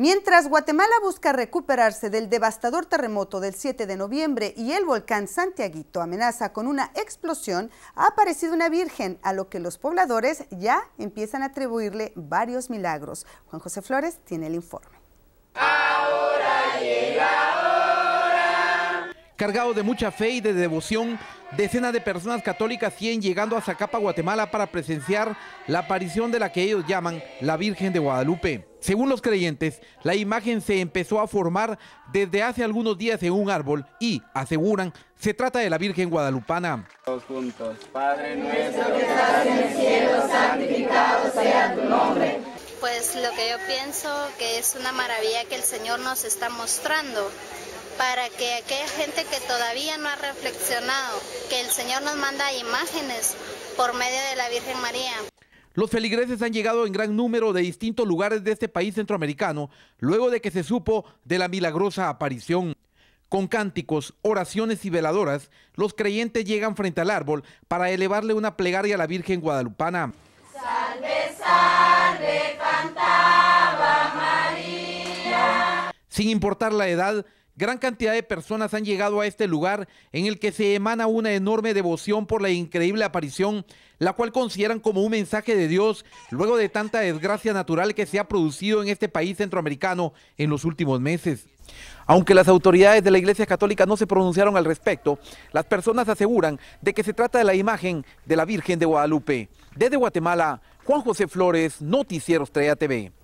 Mientras Guatemala busca recuperarse del devastador terremoto del 7 de noviembre y el volcán Santiaguito amenaza con una explosión, ha aparecido una virgen, a lo que los pobladores ya empiezan a atribuirle varios milagros. Juan José Flores tiene el informe. Cargado de mucha fe y de devoción, decenas de personas católicas siguen llegando a Zacapa, Guatemala, para presenciar la aparición de la que ellos llaman la Virgen de Guadalupe. Según los creyentes, la imagen se empezó a formar desde hace algunos días en un árbol y, aseguran, se trata de la Virgen Guadalupana. Todos juntos. Padre nuestro que estás en el cielo, santificado sea tu nombre. Pues lo que yo pienso que es una maravilla que el Señor nos está mostrando para que aquella gente que todavía no ha reflexionado que el Señor nos manda imágenes por medio de la Virgen María. Los feligreses han llegado en gran número de distintos lugares de este país centroamericano luego de que se supo de la milagrosa aparición. Con cánticos, oraciones y veladoras, los creyentes llegan frente al árbol para elevarle una plegaria a la Virgen Guadalupana. Salve, salve, María. Sin importar la edad, Gran cantidad de personas han llegado a este lugar en el que se emana una enorme devoción por la increíble aparición, la cual consideran como un mensaje de Dios luego de tanta desgracia natural que se ha producido en este país centroamericano en los últimos meses. Aunque las autoridades de la Iglesia Católica no se pronunciaron al respecto, las personas aseguran de que se trata de la imagen de la Virgen de Guadalupe. Desde Guatemala, Juan José Flores, Noticieros Estrella TV.